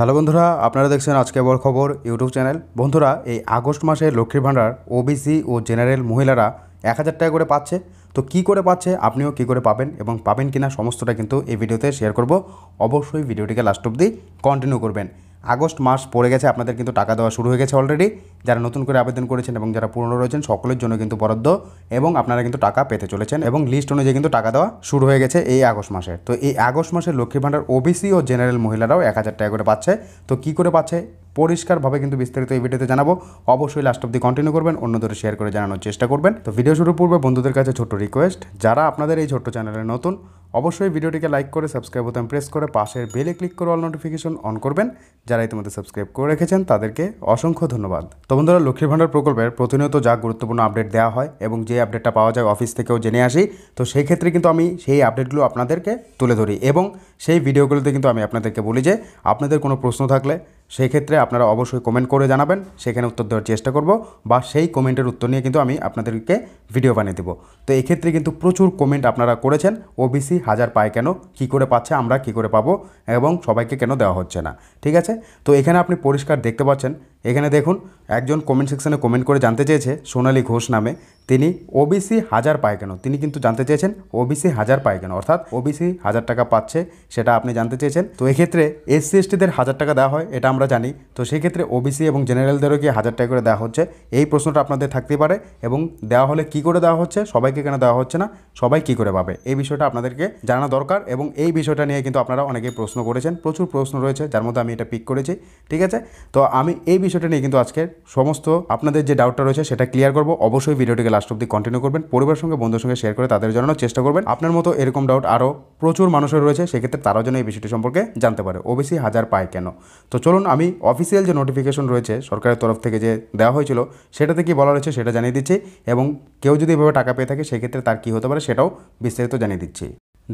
hello বন্ধুরা আপনারা দেখছেন আজকে বড় খবর ইউটিউব চ্যানেল বন্ধুরা এই আগস্ট মাসে লক্ষ্মীর ভাণ্ডার ওবিসি ও জেনারেল মহিলারা এক হাজার টাকা করে পাচ্ছে তো কি করে পাচ্ছে আপনিও কি করে পাবেন এবং পাবেন কিনা সমস্তটা কিন্তু এই ভিডিওতে শেয়ার করব অবশ্যই ভিডিওটিকে লাস্ট অব্দি কন্টিনিউ করবেন আগস্ট মাস পড়ে গেছে আপনাদের কিন্তু টাকা দেওয়া শুরু হয়ে গেছে অলরেডি যারা নতুন করে আবেদন করেছেন এবং যারা পুরনো রয়েছেন সকলের জন্য কিন্তু বরাদ্দ এবং আপনারা কিন্তু টাকা পেতে চলেছেন এবং লিস্ট অনুযায়ী কিন্তু টাকা দেওয়া শুরু হয়ে গেছে এই আগস্ট মাসে তো এই আগস্ট মাসে লক্ষ্মী ভাণ্ডার ওবিসি ও জেনারেল মহিলারাও এক হাজার টাকা করে পাচ্ছে তো কি করে পাচ্ছে পরিষ্কারভাবে কিন্তু বিস্তারিত এই ভিডিওতে জানাবো অবশ্যই লাস্ট অব্দি কন্টিনিউ করবেন অন্যদের শেয়ার করে জানানোর চেষ্টা করবেন তো ভিডিও শুরু পূর্বে বন্ধুদের কাছে ছোট্ট রিকোয়েস্ট যারা আপনাদের এই ছোট্ট চ্যানেলে নতুন অবশ্যই ভিডিওটিকে লাইক করে সাবস্ক্রাইব বোতাম প্রেস করে পাশের বেলে ক্লিক করে অল নোটিফিকেশন অন করবেন যারা ইতিমধ্যে সাবস্ক্রাইব করে রেখেছেন তাদেরকে অসংখ্য ধন্যবাদ তো বন্ধুরা লক্ষ্মীর ভাণ্ডার প্রকল্পের প্রতিনিয়ত যা গুরুত্বপূর্ণ আপডেট দেওয়া হয় এবং যে আপডেটটা পাওয়া যায় অফিস থেকেও জেনে আসি তো সেই ক্ষেত্রে কিন্তু আমি সেই আপডেটগুলো আপনাদেরকে তুলে ধরি এবং সেই ভিডিওগুলোতে কিন্তু আমি আপনাদেরকে বলি যে আপনাদের কোনো প্রশ্ন থাকলে সেই ক্ষেত্রে আপনারা অবশ্যই কমেন্ট করে জানাবেন সেখানে উত্তর দেওয়ার চেষ্টা করব বা সেই কমেন্টের উত্তর নিয়ে কিন্তু আমি আপনাদেরকে ভিডিও বানিয়ে দেবো তো এক্ষেত্রে কিন্তু প্রচুর কমেন্ট আপনারা করেছেন ওবিসি হাজার পায় কেন কি করে পাচ্ছে আমরা কি করে পাবো এবং সবাইকে কেন দেওয়া হচ্ছে না ঠিক আছে তো এখানে আপনি পরিষ্কার দেখতে পাচ্ছেন এখানে দেখুন একজন কমেন্ট সেকশানে কমেন্ট করে জানতে চেয়েছে সোনালী ঘোষ নামে তিনি ওবিসি হাজার পায় কেন তিনি কিন্তু জানতে চেয়েছেন ওবিসি হাজার পায় কেন অর্থাৎ ওবিসি হাজার টাকা পাচ্ছে সেটা আপনি জানতে চেয়েছেন তো এক্ষেত্রে এসসি এসটিদের হাজার টাকা দেওয়া হয় এটা আমরা জানি তো সেক্ষেত্রে ওবিসি এবং জেনারেলদেরও কি হাজার টাকা করে দেওয়া হচ্ছে এই প্রশ্নটা আপনাদের থাকতে পারে এবং দেওয়া হলে কি করে দেওয়া হচ্ছে সবাইকে কেন দেওয়া হচ্ছে না সবাই কি করে পাবে এই বিষয়টা আপনাদেরকে জানা দরকার এবং এই বিষয়টা নিয়ে কিন্তু আপনারা অনেকেই প্রশ্ন করেছেন প্রচুর প্রশ্ন রয়েছে যার মধ্যে আমি এটা পিক করেছি ঠিক আছে তো আমি এই বিষয়টা নিয়ে কিন্তু আজকে সমস্ত আপনাদের যে ডাউটটা রয়েছে সেটা ক্লিয়ার করবো অবশ্যই ভিডিওটিকে লাস্ট অব্দি কন্টিনিউ করবেন পরিবারের সঙ্গে বন্ধুর সঙ্গে শেয়ার করে তাদের জানানোর চেষ্টা করবেন আপনার মতো এরকম ডাউট আরও প্রচুর মানুষের রয়েছে সেক্ষেত্রে তারাও যেন এই বিষয়টি সম্পর্কে জানতে পারে ওবিসি হাজার পায় কেন তো চলুন আমি অফিসিয়াল যে নোটিফিকেশন রয়েছে সরকারের তরফ থেকে যে দেওয়া হয়েছিল সেটাতে কি বলা রয়েছে সেটা জানিয়ে দিচ্ছি এবং কেউ যদি এভাবে টাকা পেয়ে থাকে সেক্ষেত্রে তার কি হতে পারে সেটাও বিস্তারিত জানিয়ে দিচ্ছি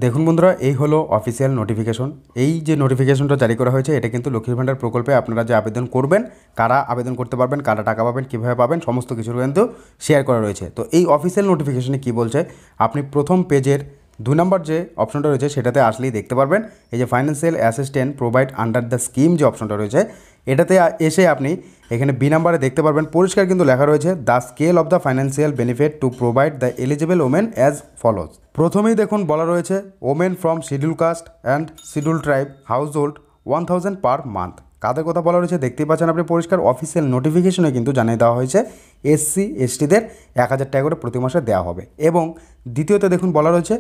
দেখুন বন্ধুরা এই হলো অফিসিয়াল নোটিফিকেশন এই যে নোটিফিকেশনটা জারি করা হয়েছে এটা কিন্তু লক্ষ্মীর ভাণ্ডার প্রকল্পে আপনারা যে আবেদন করবেন কারা আবেদন করতে পারবেন কারা টাকা পাবেন কীভাবে পাবেন সমস্ত কিছুর কিন্তু শেয়ার করা রয়েছে তো এই অফিসিয়াল নোটিফিকেশনে কী বলছে আপনি প্রথম পেজের দু নম্বর যে অপশনটা রয়েছে সেটাতে আসলেই দেখতে পারবেন এই যে financial assistant provide under the scheme যে অপশনটা রয়েছে এটাতে এসে আপনি এখানে বি নাম্বারে দেখতে পারবেন পরিষ্কার কিন্তু লেখা রয়েছে the scale of the financial benefit to provide the eligible women as follows প্রথমেই দেখুন বলা রয়েছে women from schedule caste and schedule tribe household one per month কাদের কথা বলা রয়েছে দেখতেই পাচ্ছেন আপনি পরিষ্কার অফিসিয়াল নোটিফিকেশনে কিন্তু জানিয়ে দেওয়া হয়েছে এসসি এসটিদের এক হাজার টাকা করে প্রতি মাসে দেওয়া হবে এবং দ্বিতীয়তে দেখুন বলা রয়েছে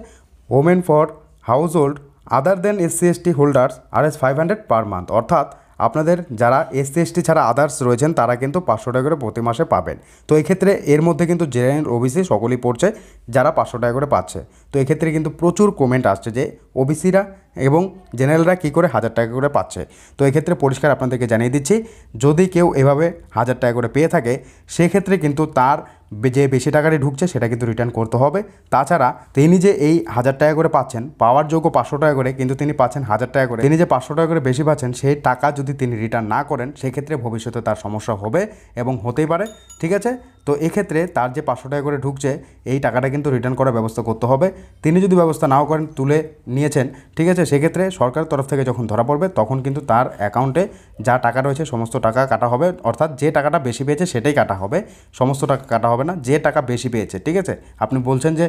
women for household other than SC ST holders R S five hundred per month অর্থাৎ আপনাদের যারা এসসি এসটি ছাড়া আদার্স রয়েছেন তারা কিন্তু পাঁচশো টাকা করে প্রতি মাসে পাবেন তো এক্ষেত্রে এর মধ্যে কিন্তু জেনারেল ওবিসি সকলেই পড়ছে যারা পাঁচশো টাকা করে পাচ্ছে তো এক্ষেত্রে কিন্তু প্রচুর কমেন্ট আসছে যে ওবিসিরা এবং জেনারেলরা কী করে হাজার টাকা করে পাচ্ছে তো এক্ষেত্রে পরিষ্কার আপনাদেরকে জানিয়ে দিচ্ছি যদি কেউ এভাবে হাজার টাকা করে পেয়ে থাকে সেক্ষেত্রে কিন্তু তার যে বেশি টাকাটি ঢুকছে সেটা কিন্তু রিটার্ন করতে হবে তাছাড়া তিনি যে এই হাজার টাকা করে পাচ্ছেন পাওয়ার যোগ্য পাঁচশো টাকা করে কিন্তু তিনি পাচ্ছেন হাজার টাকা করে তিনি যে পাঁচশো টাকা করে বেশি পাচ্ছেন সেই টাকা যদি তিনি রিটার্ন না করেন সেক্ষেত্রে ভবিষ্যতে তার সমস্যা হবে এবং হতেই পারে ঠিক আছে তো এক্ষেত্রে তার যে পাঁচশো টাকা করে ঢুকছে এই টাকাটা কিন্তু রিটার্ন করার ব্যবস্থা করতে হবে তিনি যদি ব্যবস্থা নাও করেন তুলে নিয়েছেন ঠিক আছে সেক্ষেত্রে সরকারের তরফ থেকে যখন ধরা পড়বে তখন কিন্তু তার অ্যাকাউন্টে যা টাকা রয়েছে সমস্ত টাকা কাটা হবে অর্থাৎ যে টাকাটা বেশি পেয়েছে সেটাই কাটা হবে সমস্ত টাকা কাটা হবে না যে টাকা বেশি পেয়েছে ঠিক আছে আপনি বলছেন যে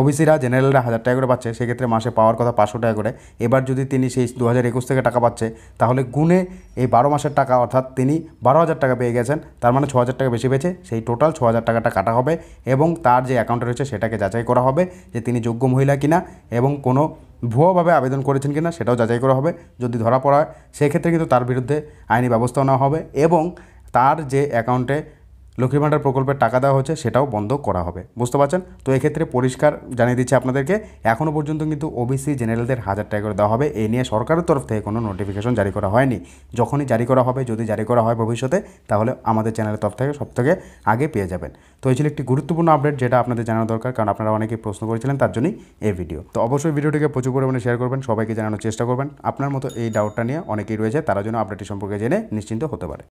ওবিসিরা জেনারেলরা হাজার টাকা করে পাচ্ছে সেক্ষেত্রে মাসে পাওয়ার কথা পাঁচশো টাকা করে এবার যদি তিনি সেই দু হাজার একুশ থেকে টাকা পাচ্ছে তাহলে গুণে এই বারো মাসের টাকা অর্থাৎ তিনি বারো হাজার টাকা পেয়ে গেছেন তার মানে ছ হাজার টাকা বেশি পেয়েছে সেই টোটাল ছ হাজার টাকাটা কাটা হবে এবং তার যে অ্যাকাউন্ট রয়েছে সেটাকে যাচাই করা হবে যে তিনি যোগ্য মহিলা কিনা এবং কোনো ভুয়োভাবে আবেদন করেছেন কিনা সেটাও যাচাই করা হবে যদি ধরা পড়া হয় সেক্ষেত্রে কিন্তু তার বিরুদ্ধে আইনি ব্যবস্থা নেওয়া হবে এবং তার যে অ্যাকাউন্টে লক্ষ্মী ভাণ্ডার প্রকল্পের টাকা দেওয়া হচ্ছে সেটাও বন্ধ করা হবে বুঝতে পারছেন তো এক্ষেত্রে পরিষ্কার জানিয়ে দিচ্ছে আপনাদেরকে এখনও পর্যন্ত কিন্তু ওবিসি জেনারেলদের হাজার টাকা করে দেওয়া হবে এ নিয়ে সরকারের তরফ থেকে কোনো নোটিফিকেশন জারি করা হয়নি যখনই জারি করা হবে যদি জারি করা হয় ভবিষ্যতে তাহলে আমাদের চ্যানেলের তরফ থেকে সব থেকে আগে পেয়ে যাবেন তো এই ছিল একটি গুরুত্বপূর্ণ আপডেট যেটা আপনাদের জানানো দরকার কারণ আপনারা অনেকেই প্রশ্ন করেছিলেন তার জন্যই এই ভিডিও তো অবশ্যই ভিডিওটিকে প্রচুর পরিমাণে শেয়ার করবেন সবাইকে জানানোর চেষ্টা করবেন আপনার মতো এই ডাউটটা নিয়ে অনেকেই রয়েছে তারা যেন আপডেটটি সম্পর্কে জেনে নিশ্চিন্ত হতে পারে